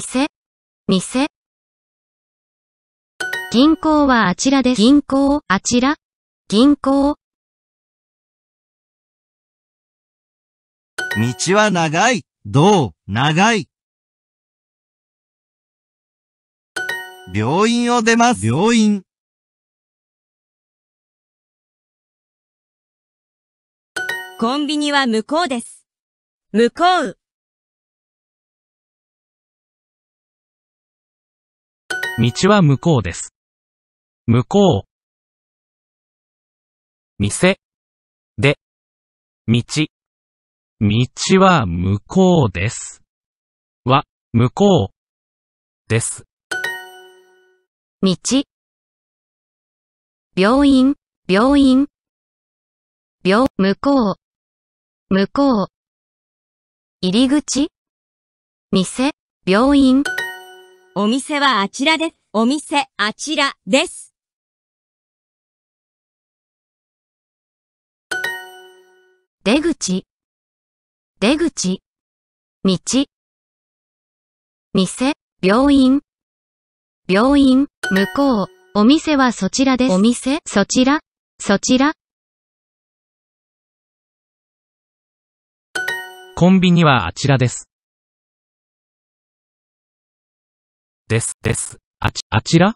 店、店。銀行はあちらです。銀行、あちら、銀行。道は長い、どう、長い。病院を出ます。病院。コンビニは向こうです。向こう。道は向こうです。向こう。店。で。道。道は向こうです。は、向こう。です。道。病院、病院。病、向こう。向こう。入り口。店、病院。お店はあちらです。お店、あちらです。出口、出口、道、店、病院、病院、向こう、お店はそちらです。お店、そちら、そちら。コンビニはあちらです。です、です。あち、あちら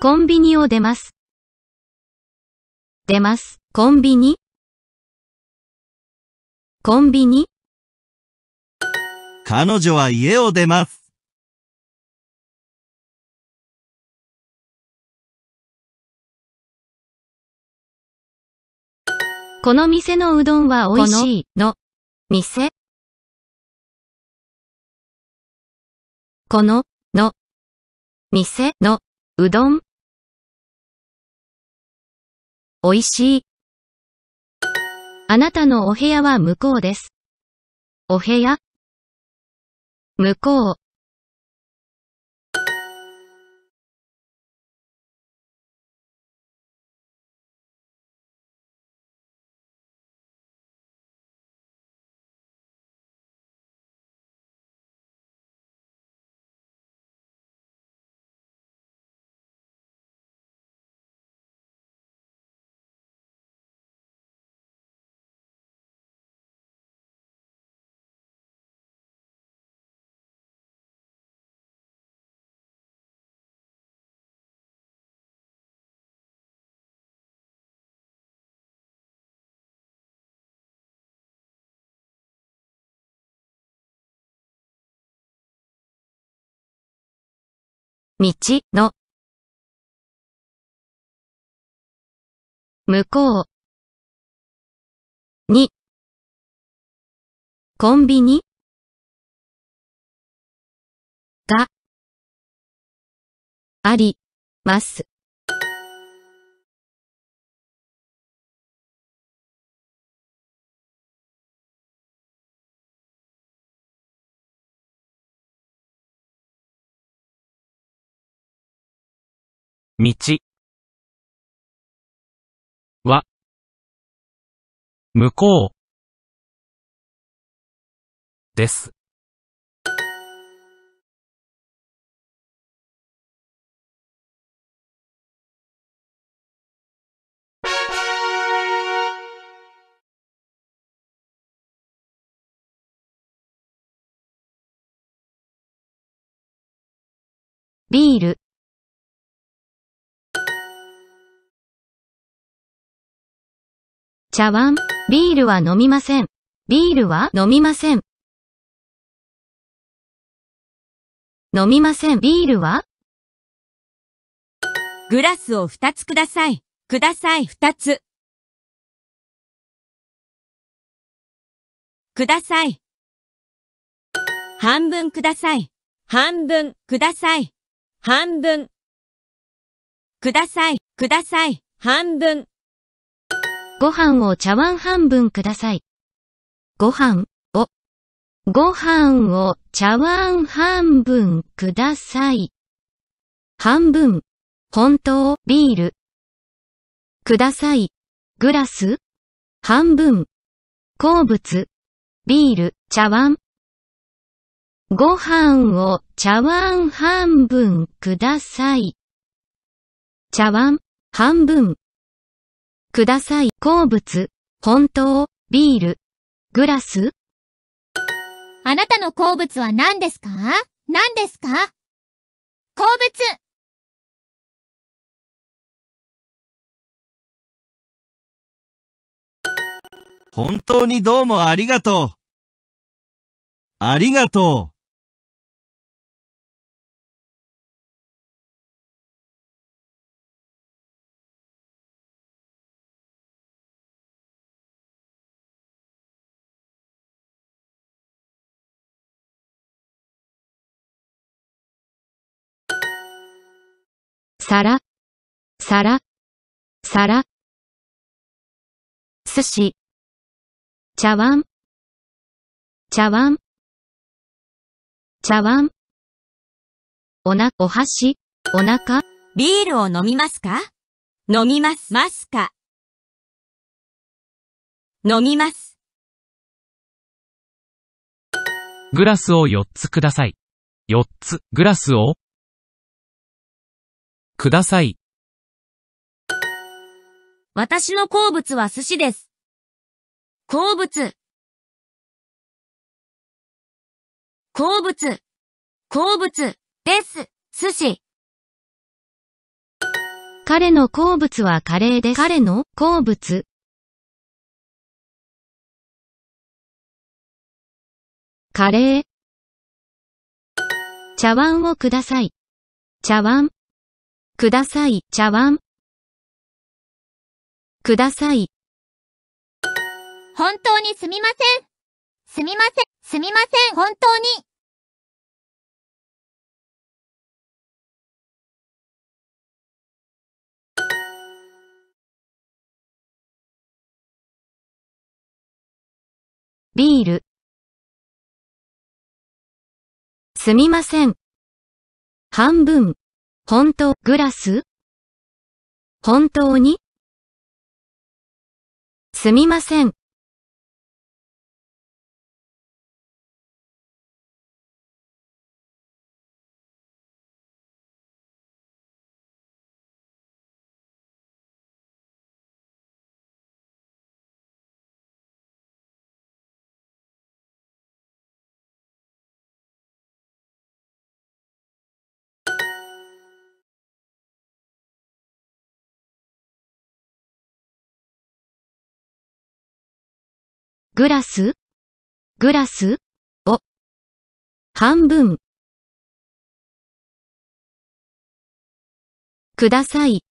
コンビニを出ます。出ます、コンビニ。コンビニ。彼女は家を出ます。この店のうどんは美味しいの店この、の、店の、うどん。美味しい。あなたのお部屋は向こうです。お部屋向こう。道の向こうにコンビニがあります。道は向こうです。ビール茶碗、ビールは飲みません。ビールは飲みません。飲みません。ビールはグラスを二つください。ください二つ。ください。半分ください。半分ください。半分。ください。ください。半分。ご飯を茶碗半分ください。ご飯を、ご飯を茶碗半分ください。半分、本当、ビール。ください、グラス。半分、好物、ビール、茶碗。ご飯を茶碗半分ください。茶碗半分。ください。好物、本当、ビール、グラスあなたの好物は何ですか何ですか好物本当にどうもありがとう。ありがとう。皿、皿、皿。寿司、茶碗、茶碗、茶碗。おな、お箸、お腹。ビールを飲みますか飲みます、ますか飲みます。グラスを4つください。4つ、グラスをください。私の好物は寿司です。好物。好物。好物です。寿司。彼の好物はカレーです。彼の好物。カレー。茶碗をください。茶碗。ください、茶碗。ください。本当にすみません。すみません、すみません、本当に。ビール。すみません。半分。本当、グラス本当にすみません。グラス、グラス、を、半分、ください。